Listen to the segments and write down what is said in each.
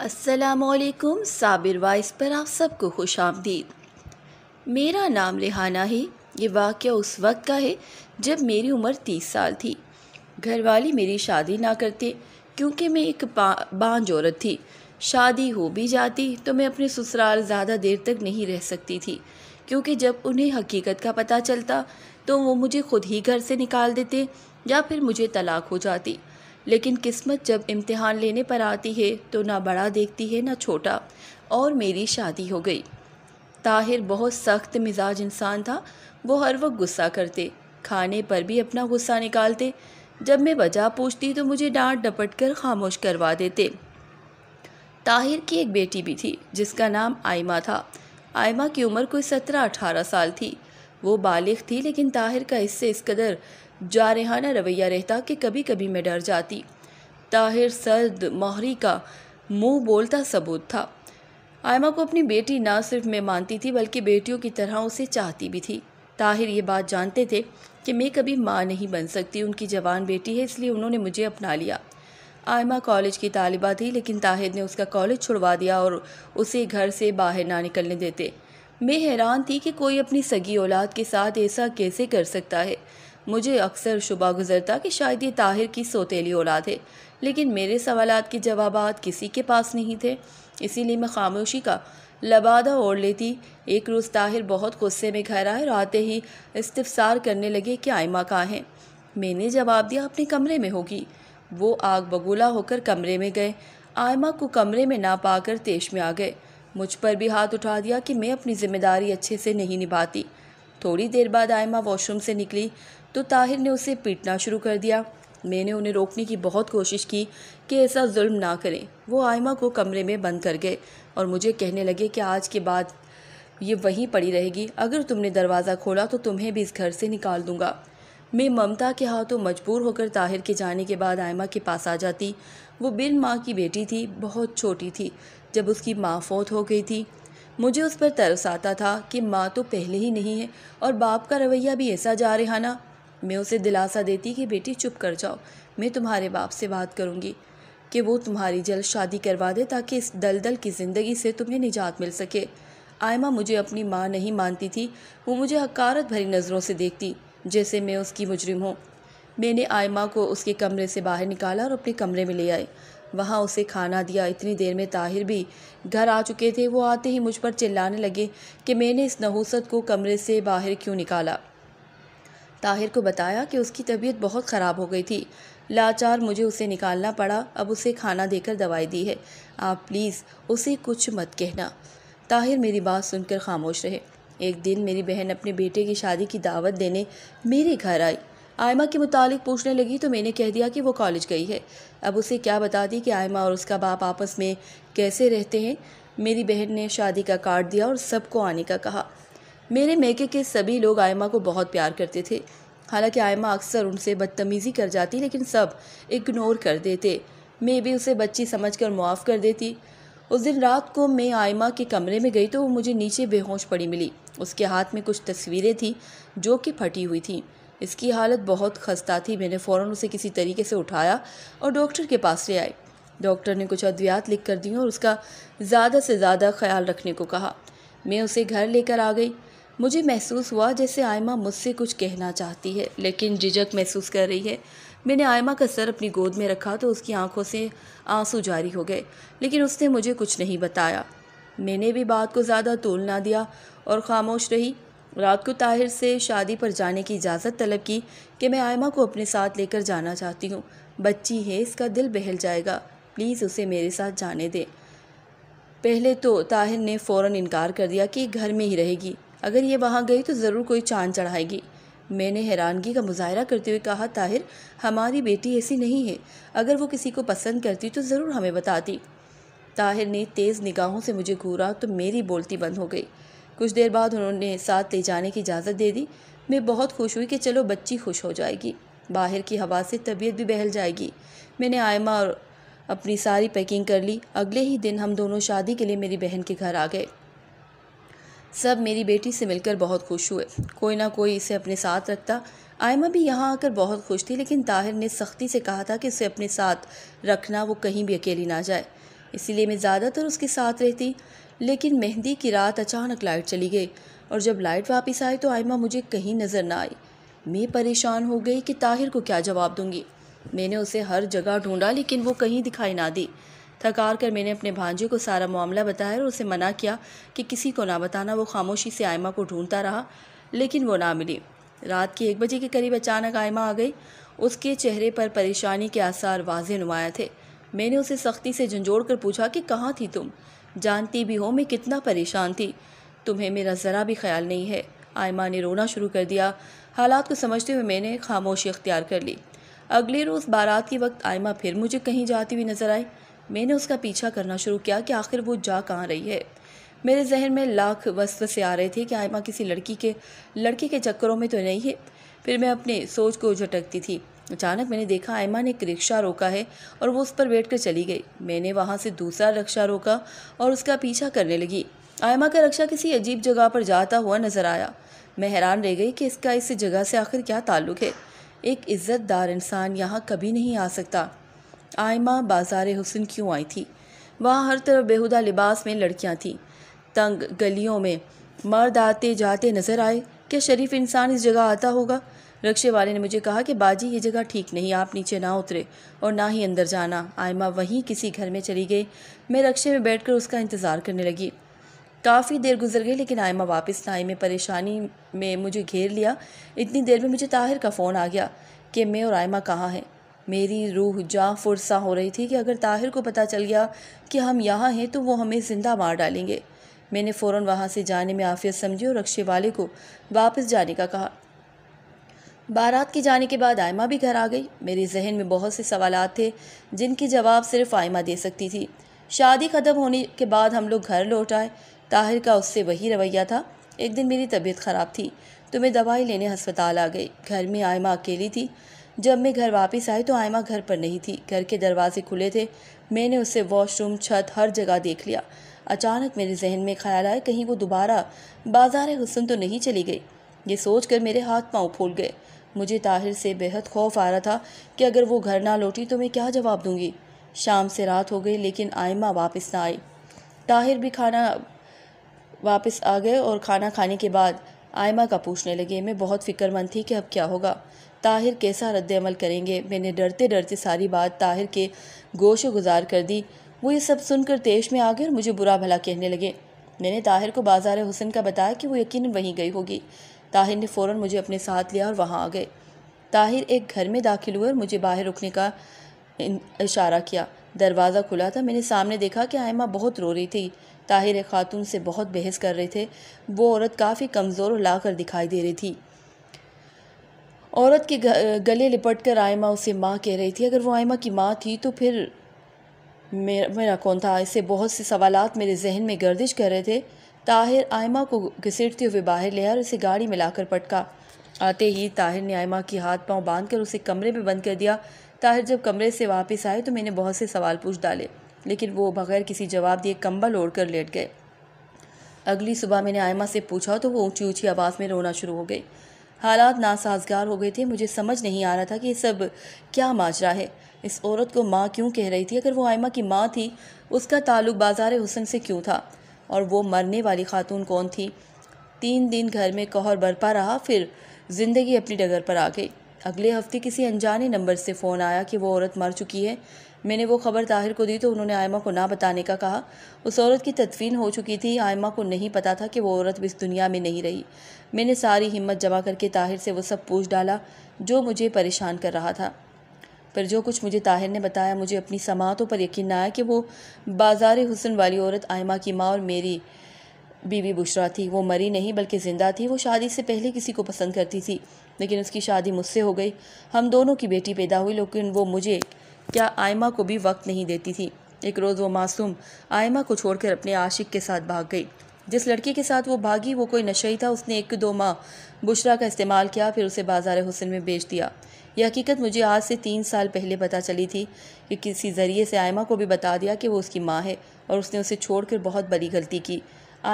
असलकुम साबिर वाइस पर आप सबको खुश आमदीद मेरा नाम रिहाना है ये वाक्य उस वक्त का है जब मेरी उम्र तीस साल थी घर वाली मेरी शादी ना करते क्योंकि मैं एक बांझ औरत थी शादी हो भी जाती तो मैं अपने ससुराल ज़्यादा देर तक नहीं रह सकती थी क्योंकि जब उन्हें हकीकत का पता चलता तो वो मुझे खुद ही घर से निकाल देते या फिर मुझे तलाक हो जाती लेकिन किस्मत जब इम्तिहान लेने पर आती है तो ना बड़ा देखती है ना छोटा और मेरी शादी हो गई ताहिर बहुत सख्त मिजाज इंसान था वो हर वक्त गुस्सा करते खाने पर भी अपना गुस्सा निकालते जब मैं वजह पूछती तो मुझे डांट डपट कर खामोश करवा देते ताहिर की एक बेटी भी थी जिसका नाम आयमा था आयमा की उम्र कोई सत्रह अठारह साल थी वो बालिग थी लेकिन ताहिर का इससे इस कदर जारहाना रवैया रहता कि कभी कभी मैं डर जाती ताहिर सर्द मोहरी का मुंह बोलता सबूत था आयमा को अपनी बेटी ना सिर्फ मैं मानती थी बल्कि बेटियों की तरह उसे चाहती भी थी ताहिर ये बात जानते थे कि मैं कभी माँ नहीं बन सकती उनकी जवान बेटी है इसलिए उन्होंने मुझे अपना लिया आयमा कॉलेज की तालिबा थी लेकिन ताहिर ने उसका कॉलेज छुड़वा दिया और उसे घर से बाहर ना निकलने देते मैं हैरान थी कि कोई अपनी सगी औलाद के साथ ऐसा कैसे कर सकता है मुझे अक्सर शुबा गुजरता कि शायद ये ताहिर की सोतेली औलाद है लेकिन मेरे सवाल के जवाब किसी के पास नहीं थे इसीलिए मैं खामोशी का लबादा ओढ़ लेती एक रोज़ ताहिर बहुत गुस्से में घर आए और आते ही इस्तफसार करने लगे कि आयमा कहाँ हैं मैंने जवाब दिया अपने कमरे में होगी वो आग बगुला होकर कमरे में गए आयमा को कमरे में ना पाकर तेज में आ गए मुझ पर भी हाथ उठा दिया कि मैं अपनी जिम्मेदारी अच्छे से नहीं निभाती थोड़ी देर बाद आयमा वॉशरूम से निकली तो ताहिर ने उसे पीटना शुरू कर दिया मैंने उन्हें रोकने की बहुत कोशिश की कि ऐसा जुल्म ना करें वो आयमा को कमरे में बंद कर गए और मुझे कहने लगे कि आज के बाद ये वहीं पड़ी रहेगी अगर तुमने दरवाज़ा खोला तो तुम्हें भी इस घर से निकाल दूंगा मैं ममता के हाथों मजबूर होकर ताहिर के जाने के बाद आयमा के पास आ जाती वो बिन माँ की बेटी थी बहुत छोटी थी जब उसकी माँ फौत हो गई थी मुझे उस पर तरस आता था कि माँ तो पहले ही नहीं है और बाप का रवैया भी ऐसा जा रहा ना मैं उसे दिलासा देती कि बेटी चुप कर जाओ मैं तुम्हारे बाप से बात करूँगी कि वो तुम्हारी जल्द शादी करवा दे ताकि इस दलदल की ज़िंदगी से तुम्हें निजात मिल सके आयमा मुझे अपनी माँ नहीं मानती थी वो मुझे हकारत भरी नज़रों से देखती जैसे मैं उसकी मुजरिम हूँ मैंने आयमा को उसके कमरे से बाहर निकाला और अपने कमरे में ले आए वहाँ उसे खाना दिया इतनी देर में ताहिर भी घर आ चुके थे वो आते ही मुझ पर चिल्लाने लगे कि मैंने इस नहूसत को कमरे से बाहर क्यों निकाला ताहिर को बताया कि उसकी तबीयत बहुत ख़राब हो गई थी लाचार मुझे उसे निकालना पड़ा अब उसे खाना देकर दवाई दी है आप प्लीज़ उसे कुछ मत कहना ताहिर मेरी बात सुनकर खामोश रहे एक दिन मेरी बहन अपने बेटे की शादी की दावत देने मेरे घर आई आयमा के मुतालिक पूछने लगी तो मैंने कह दिया कि वो कॉलेज गई है अब उसे क्या बता दी कि आयमा और उसका बाप आपस में कैसे रहते हैं मेरी बहन ने शादी का कार्ड दिया और सबको आने का कहा मेरे मेके के सभी लोग आयमा को बहुत प्यार करते थे हालांकि आयमा अक्सर उनसे बदतमीज़ी कर जाती लेकिन सब इग्नोर कर देते मैं भी उसे बच्ची समझकर मुआफ़ कर देती उस दिन रात को मैं आयमा के कमरे में गई तो वो मुझे नीचे बेहोश पड़ी मिली उसके हाथ में कुछ तस्वीरें थी जो कि फटी हुई थी इसकी हालत बहुत खस्ता थी मैंने फ़ौर उसे किसी तरीके से उठाया और डॉक्टर के पास ले आई डॉक्टर ने कुछ अद्वियात लिख कर दी और उसका ज़्यादा से ज़्यादा ख्याल रखने को कहा मैं उसे घर लेकर आ गई मुझे महसूस हुआ जैसे आयमा मुझसे कुछ कहना चाहती है लेकिन झिझक महसूस कर रही है मैंने आयमा का सर अपनी गोद में रखा तो उसकी आंखों से आंसू जारी हो गए लेकिन उसने मुझे कुछ नहीं बताया मैंने भी बात को ज़्यादा तोल ना दिया और खामोश रही रात को ताहिर से शादी पर जाने की इजाज़त तलब की कि मैं आयमा को अपने साथ लेकर जाना चाहती हूँ बच्ची है इसका दिल बहल जाएगा प्लीज़ उसे मेरे साथ जाने दें पहले तो ताहिर ने फ़ौर इनकार कर दिया कि घर में ही रहेगी अगर ये वहाँ गई तो ज़रूर कोई चांद चढ़ाएगी मैंने हैरानगी का मुजाहरा करते हुए कहा ताहिर हमारी बेटी ऐसी नहीं है अगर वो किसी को पसंद करती तो ज़रूर हमें बताती ताहिर ने तेज़ निगाहों से मुझे घूरा तो मेरी बोलती बंद हो गई कुछ देर बाद उन्होंने साथ ले जाने की इजाज़त दे दी मैं बहुत खुश हुई कि चलो बच्ची खुश हो जाएगी बाहर की हवा से तबीयत भी बहल जाएगी मैंने आयमा और अपनी सारी पैकिंग कर ली अगले ही दिन हम दोनों शादी के लिए मेरी बहन के घर आ गए सब मेरी बेटी से मिलकर बहुत खुश हुए कोई ना कोई इसे अपने साथ रखता आयमा भी यहाँ आकर बहुत खुश थी लेकिन ताहिर ने सख्ती से कहा था कि उसे अपने साथ रखना वो कहीं भी अकेली ना जाए इसीलिए मैं ज़्यादातर उसके साथ रहती लेकिन मेहंदी की रात अचानक लाइट चली गई और जब लाइट वापस आई तो आयमा मुझे कहीं नज़र ना आई मैं परेशान हो गई कि ताहिर को क्या जवाब दूंगी मैंने उसे हर जगह ढूंढा लेकिन वो कहीं दिखाई ना दी थकार कर मैंने अपने भांजे को सारा मामला बताया और उसे मना किया कि किसी को ना बताना वो खामोशी से आयमा को ढूंढता रहा लेकिन वो ना मिली रात के एक बजे के करीब अचानक आयमा आ गई उसके चेहरे पर परेशानी के आसार वाज नुमाया थे मैंने उसे सख्ती से झंझोड़ कर पूछा कि कहाँ थी तुम जानती भी हो मैं कितना परेशान थी तुम्हें मेरा ज़रा भी ख्याल नहीं है आयमा ने रोना शुरू कर दिया हालात को समझते हुए मैंने खामोशी अख्तियार कर ली अगले रोज़ बारात के वक्त आयमा फिर मुझे कहीं जाती हुई नज़र आई मैंने उसका पीछा करना शुरू किया कि आखिर वो जा कहाँ रही है मेरे जहन में लाख वस्त से आ रहे थे कि आयमा किसी लड़की के लड़के के चक्करों में तो नहीं है फिर मैं अपने सोच को झटकती थी अचानक मैंने देखा आयमा ने एक रिक्शा रोका है और वो उस पर बैठ कर चली गई मैंने वहाँ से दूसरा रिक्शा रोका और उसका पीछा करने लगी आयमा का रिक्शा किसी अजीब जगह पर जाता हुआ नजर आया मैं हैरान रह गई कि इसका इस जगह से आखिर क्या ताल्लुक है एक इज़्ज़तदार इंसान यहाँ कभी नहीं आ सकता आयमा बाजार हुसन क्यों आई थी वहाँ हर तरफ बेहुदा लिबास में लड़कियाँ थीं तंग गलियों में मर्द आते जाते नजर आए क्या शरीफ इंसान इस जगह आता होगा रक्शे वाले ने मुझे कहा कि बाजी ये जगह ठीक नहीं आप नीचे ना उतरे और ना ही अंदर जाना आयमा वहीं किसी घर में चली गई मैं रक्शे में बैठकर उसका इंतज़ार करने लगी काफ़ी देर गुजर गई लेकिन आयमा वापस ना आई मैं परेशानी में मुझे घेर लिया इतनी देर में मुझे ताहिर का फ़ोन आ गया कि मैं और आयमा कहाँ हैं मेरी रूह जा फुरसा हो रही थी कि अगर ताहिर को पता चल गया कि हम यहाँ हैं तो वो हमें ज़िंदा मार डालेंगे मैंने फ़ौर वहाँ से जाने में आफियत समझी और रक्शे वाले को वापस जाने का कहा बारात के जाने के बाद आयमा भी घर आ गई मेरे जहन में बहुत से सवाल थे जिनके जवाब सिर्फ आयमा दे सकती थी शादी ख़त्म होने के बाद हम लोग घर लौट आए ताहिर का उससे वही रवैया था एक दिन मेरी तबीयत ख़राब थी तो मैं दवाई लेने हस्पताल आ गई घर में आयमा अकेली थी जब मैं घर वापस आई तो आयमा घर पर नहीं थी घर के दरवाजे खुले थे मैंने उससे वॉशरूम छत हर जगह देख लिया अचानक मेरे जहन में ख्याल आया कहीं वो दोबारा बाजार हुसन तो नहीं चली गई ये सोच कर मेरे हाथ पाँव फूल गए मुझे ताहिर से बेहद खौफ आ रहा था कि अगर वो घर ना लौटी तो मैं क्या जवाब दूंगी शाम से रात हो गई लेकिन आयमा वापस ना आई ताहिर भी खाना वापस आ गए और खाना खाने के बाद आयमा का पूछने लगे मैं बहुत फिक्रमंद थी कि अब क्या होगा ताहिर कैसा रद्दमल करेंगे मैंने डरते डरते सारी बात ताहिर के गोश गुजार कर दी वो ये सब सुनकर तेज में आ गए और मुझे बुरा भला कहने लगे मैंने ताहिर को बाजार हुसन का बताया कि वो यकीन वहीं गई होगी ताहिर ने फ़ौर मुझे अपने साथ लिया और वहाँ आ गए ताहिर एक घर में दाखिल हुए और मुझे बाहर रुकने का इशारा किया दरवाज़ा खुला था मैंने सामने देखा कि आयमा बहुत रो रही थी ताहिर एक खातून से बहुत बहस कर रहे थे वो औरत काफ़ी कमज़ोर और लाकर दिखाई दे रही थी औरत के गले लिपट कर आयमा उसे माँ कह रही थी अगर वो आयमा की माँ थी तो फिर मेरा मेरा कौन था ऐसे बहुत से सवाल मेरे जहन में गर्दिश कर रहे थे ताहिर आयमा को घसीटते हुए बाहर ले आया और उसे गाड़ी में लाकर पटका आते ही ताहिर ने आयमा की हाथ पांव बांध कर उसे कमरे में बंद कर दिया ताहिर जब कमरे से वापस आए तो मैंने बहुत से सवाल पूछ डाले लेकिन वो बगैर किसी जवाब दिए कंबल ओढ़ कर लेट गए अगली सुबह मैंने आयमा से पूछा तो वो ऊंची ऊंची आवाज़ में रोना शुरू हो गई हालात नासाजगार हो गए थे मुझे समझ नहीं आ रहा था कि ये सब क्या माजरा है इस औरत को माँ क्यों कह रही थी अगर वो आयमा की माँ थी उसका ताल्लुक बाजार हुसन से क्यों था और वो मरने वाली खातून कौन थी तीन दिन घर में कहर बरपा रहा फिर ज़िंदगी अपनी डगर पर आ गई अगले हफ्ते किसी अनजाने नंबर से फ़ोन आया कि वो औरत मर चुकी है मैंने वो खबर ताहिर को दी तो उन्होंने आयमा को ना बताने का कहा उस औरत की तदफीन हो चुकी थी आयमा को नहीं पता था कि वो औरत इस दुनिया में नहीं रही मैंने सारी हिम्मत जमा करके ताहिर से वो सब पूछ डाला जो मुझे परेशान कर रहा था पर जो कुछ मुझे ताहिर ने बताया मुझे अपनी समातों पर यकीन आया कि वो बाजार हुसन वाली औरत आयमा की माँ और मेरी बीवी बुशरा थी वो मरी नहीं बल्कि ज़िंदा थी वो शादी से पहले किसी को पसंद करती थी लेकिन उसकी शादी मुझसे हो गई हम दोनों की बेटी पैदा हुई लेकिन वो मुझे क्या आयमा को भी वक्त नहीं देती थी एक रोज़ वो मासूम आयमा को छोड़कर अपने आशिक के साथ भाग गई जिस लड़की के साथ वो भागी वो कोई ही था उसने एक दो माह बुशरा का इस्तेमाल किया फिर उसे बाजार हुसन में बेच दिया यह हकीकत मुझे आज से तीन साल पहले पता चली थी कि किसी ज़रिए से आयमा को भी बता दिया कि वो उसकी माँ है और उसने उसे छोड़कर बहुत बड़ी गलती की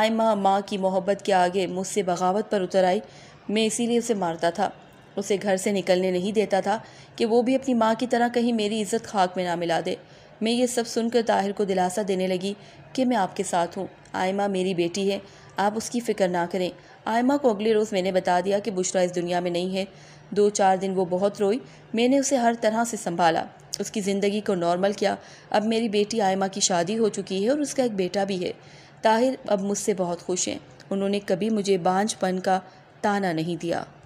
आयमा माँ की मोहब्बत के आगे मुझसे बगावत पर उतर आई मैं इसीलिए उसे मारता था उसे घर से निकलने नहीं देता था कि वो भी अपनी माँ की तरह कहीं मेरी इज्जत खाक में ना मिला दे मैं ये सब सुनकर ताहिर को दिलासा देने लगी कि मैं आपके साथ हूँ आयमा मेरी बेटी है आप उसकी फ़िक्र ना करें आयमा को अगले रोज़ मैंने बता दिया कि बुशरा इस दुनिया में नहीं है दो चार दिन वो बहुत रोई मैंने उसे हर तरह से संभाला उसकी ज़िंदगी को नॉर्मल किया अब मेरी बेटी आयमा की शादी हो चुकी है और उसका एक बेटा भी है ताहिर अब मुझसे बहुत खुश हैं उन्होंने कभी मुझे बांझपन का ताना नहीं दिया